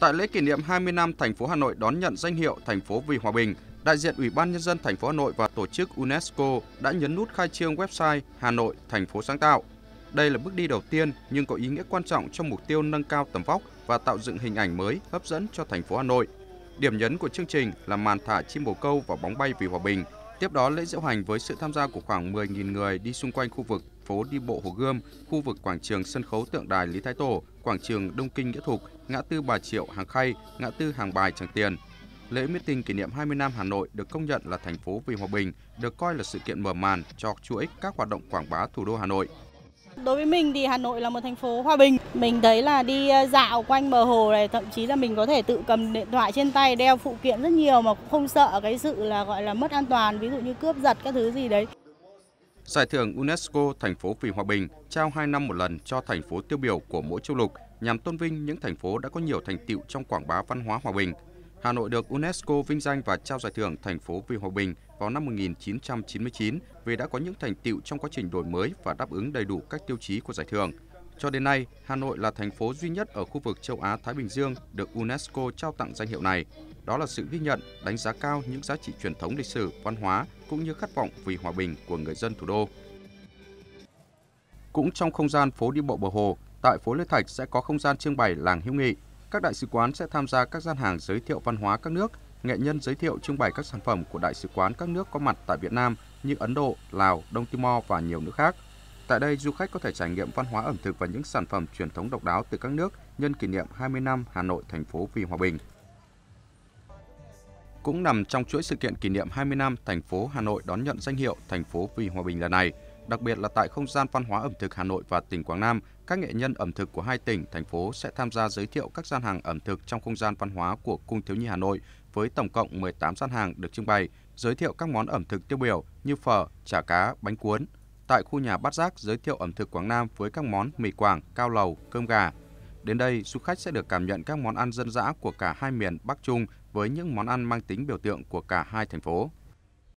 Tại lễ kỷ niệm 20 năm thành phố Hà Nội đón nhận danh hiệu thành phố vì hòa bình, đại diện Ủy ban nhân dân thành phố Hà Nội và tổ chức UNESCO đã nhấn nút khai trương website Hà Nội thành phố sáng tạo. Đây là bước đi đầu tiên nhưng có ý nghĩa quan trọng trong mục tiêu nâng cao tầm vóc và tạo dựng hình ảnh mới hấp dẫn cho thành phố Hà Nội. Điểm nhấn của chương trình là màn thả chim bồ câu và bóng bay vì hòa bình. Tiếp đó lễ diễu hành với sự tham gia của khoảng 10.000 người đi xung quanh khu vực phố đi bộ Hồ Gươm, khu vực quảng trường sân khấu tượng đài Lý Thái Tổ, quảng trường Đông Kinh Nghĩa Thục, ngã tư Bà Triệu Hàng Khay, ngã tư Hàng Bài Tràng Tiền. Lễ meeting kỷ niệm 20 năm Hà Nội được công nhận là thành phố vì hòa bình, được coi là sự kiện mở màn cho chuỗi các hoạt động quảng bá thủ đô Hà Nội. Đối với mình thì Hà Nội là một thành phố hòa bình. Mình thấy là đi ờ, dạo quanh bờ hồ này, thậm chí là mình có thể tự cầm điện thoại trên tay, đeo phụ kiện rất nhiều mà cũng không sợ cái sự là gọi là mất an toàn, ví dụ như cướp giật các thứ gì đấy. Giải thưởng UNESCO thành phố vì hòa bình trao 2 năm một lần cho thành phố tiêu biểu của mỗi châu lục nhằm tôn vinh những thành phố đã có nhiều thành tựu trong quảng bá văn hóa hòa bình. Hà Nội được UNESCO vinh danh và trao giải thưởng thành phố vì hòa bình vào năm 1999 vì đã có những thành tựu trong quá trình đổi mới và đáp ứng đầy đủ các tiêu chí của giải thưởng – cho đến nay, Hà Nội là thành phố duy nhất ở khu vực châu Á Thái Bình Dương được UNESCO trao tặng danh hiệu này. Đó là sự ghi nhận, đánh giá cao những giá trị truyền thống lịch sử, văn hóa cũng như khát vọng vì hòa bình của người dân thủ đô. Cũng trong không gian phố đi bộ bờ hồ, tại phố Lê Thạch sẽ có không gian trưng bày làng hữu nghị. Các đại sứ quán sẽ tham gia các gian hàng giới thiệu văn hóa các nước, nghệ nhân giới thiệu trưng bày các sản phẩm của đại sứ quán các nước có mặt tại Việt Nam như Ấn Độ, Lào, Đông Timor và nhiều nước khác – Tại đây, du khách có thể trải nghiệm văn hóa ẩm thực và những sản phẩm truyền thống độc đáo từ các nước nhân kỷ niệm 20 năm Hà Nội thành phố vì hòa bình. Cũng nằm trong chuỗi sự kiện kỷ niệm 20 năm thành phố Hà Nội đón nhận danh hiệu thành phố vì hòa bình lần này, đặc biệt là tại không gian văn hóa ẩm thực Hà Nội và tỉnh Quảng Nam, các nghệ nhân ẩm thực của hai tỉnh, thành phố sẽ tham gia giới thiệu các gian hàng ẩm thực trong không gian văn hóa của Cung Thiếu Nhi Hà Nội với tổng cộng 18 gian hàng được trưng bày, giới thiệu các món ẩm thực tiêu biểu như phở, chả cá, bánh cuốn, tại khu nhà Bát Giác giới thiệu ẩm thực Quảng Nam với các món mì Quảng, cao lầu, cơm gà. Đến đây, du khách sẽ được cảm nhận các món ăn dân dã của cả hai miền Bắc Trung với những món ăn mang tính biểu tượng của cả hai thành phố.